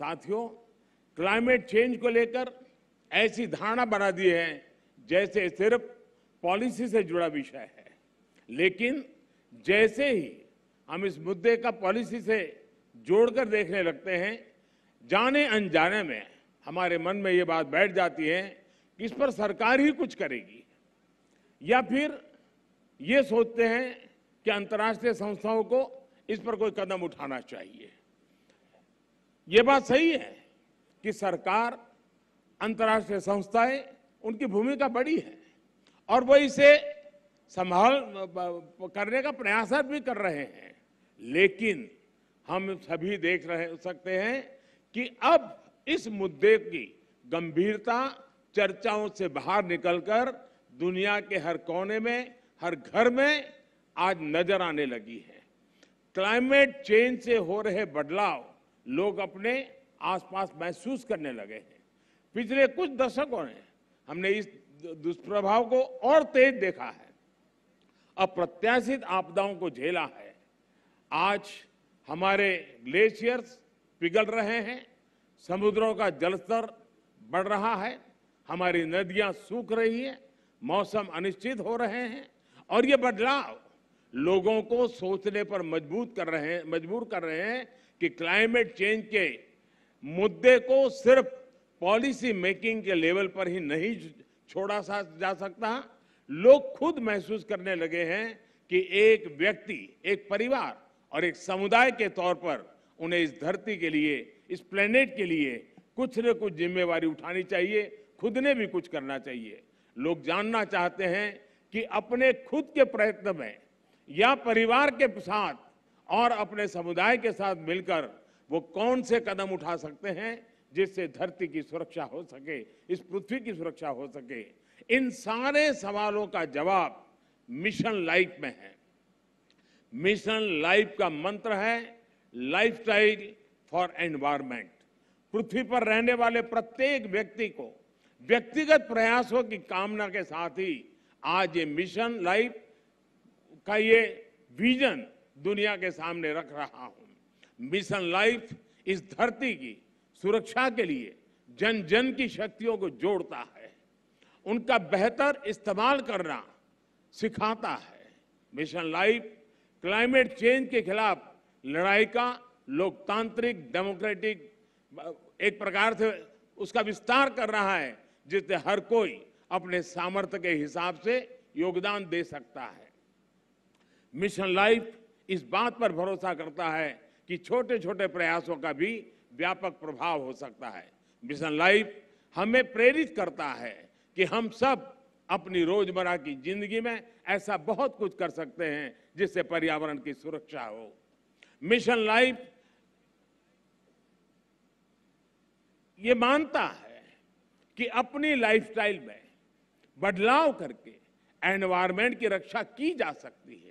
साथियों climate change को लेकर ऐसी धारणा बना दी है जैसे सिर्फ पॉलिसी से जुड़ा विषय है लेकिन जैसे ही हम इस मुद्दे का पॉलिसी से जोड़कर देखने लगते हैं जाने अनजाने में हमारे मन में ये बात बैठ जाती है कि इस पर सरकार ही कुछ करेगी या फिर ये सोचते हैं कि अंतर्राष्ट्रीय संस्थाओं को इस पर कोई कदम उठाना चाहिए ये बात सही है कि सरकार अंतर्राष्ट्रीय संस्थाएं उनकी भूमिका बड़ी है और वो इसे संभाल करने का प्रयास भी कर रहे हैं लेकिन हम सभी देख रहे सकते हैं कि अब इस मुद्दे की गंभीरता चर्चाओं से बाहर निकलकर दुनिया के हर कोने में हर घर में आज नजर आने लगी है क्लाइमेट चेंज से हो रहे बदलाव लोग अपने आसपास महसूस करने लगे हैं पिछले कुछ दशकों में हमने इस दुष्प्रभाव को और तेज देखा है अप्रत्याशित आपदाओं को झेला है आज हमारे ग्लेशियर्स पिघल रहे हैं समुद्रों का जलस्तर बढ़ रहा है हमारी नदियां सूख रही है मौसम अनिश्चित हो रहे हैं और ये बदलाव लोगों को सोचने पर मजबूत कर रहे हैं मजबूर कर रहे हैं कि क्लाइमेट चेंज के मुद्दे को सिर्फ पॉलिसी मेकिंग के लेवल पर ही नहीं छोड़ा सा जा सकता लोग खुद महसूस करने लगे हैं कि एक व्यक्ति एक परिवार और एक समुदाय के तौर पर उन्हें इस धरती के लिए इस प्लेनेट के लिए कुछ न कुछ जिम्मेवारी उठानी चाहिए खुद ने भी कुछ करना चाहिए लोग जानना चाहते हैं कि अपने खुद के प्रयत्न में या परिवार के साथ और अपने समुदाय के साथ मिलकर वो कौन से कदम उठा सकते हैं जिससे धरती की सुरक्षा हो सके इस पृथ्वी की सुरक्षा हो सके इन सारे सवालों का जवाब मिशन लाइफ में है मिशन लाइफ का मंत्र है लाइफस्टाइल फॉर एनवायरमेंट पृथ्वी पर रहने वाले प्रत्येक व्यक्ति को व्यक्तिगत प्रयासों की कामना के साथ ही आज ये मिशन लाइफ का ये विजन दुनिया के सामने रख रहा हूं मिशन लाइफ इस धरती की सुरक्षा के लिए जन जन की शक्तियों को जोड़ता है उनका बेहतर इस्तेमाल करना सिखाता है मिशन लाइफ क्लाइमेट चेंज के खिलाफ लड़ाई का लोकतांत्रिक डेमोक्रेटिक एक प्रकार से उसका विस्तार कर रहा है जिससे हर कोई अपने सामर्थ्य के हिसाब से योगदान दे सकता है मिशन लाइफ इस बात पर भरोसा करता है कि छोटे छोटे प्रयासों का भी व्यापक प्रभाव हो सकता है मिशन लाइफ हमें प्रेरित करता है कि हम सब अपनी रोजमर्रा की जिंदगी में ऐसा बहुत कुछ कर सकते हैं जिससे पर्यावरण की सुरक्षा हो मिशन लाइफ ये मानता है कि अपनी लाइफस्टाइल में बदलाव करके एनवायरमेंट की रक्षा की जा सकती है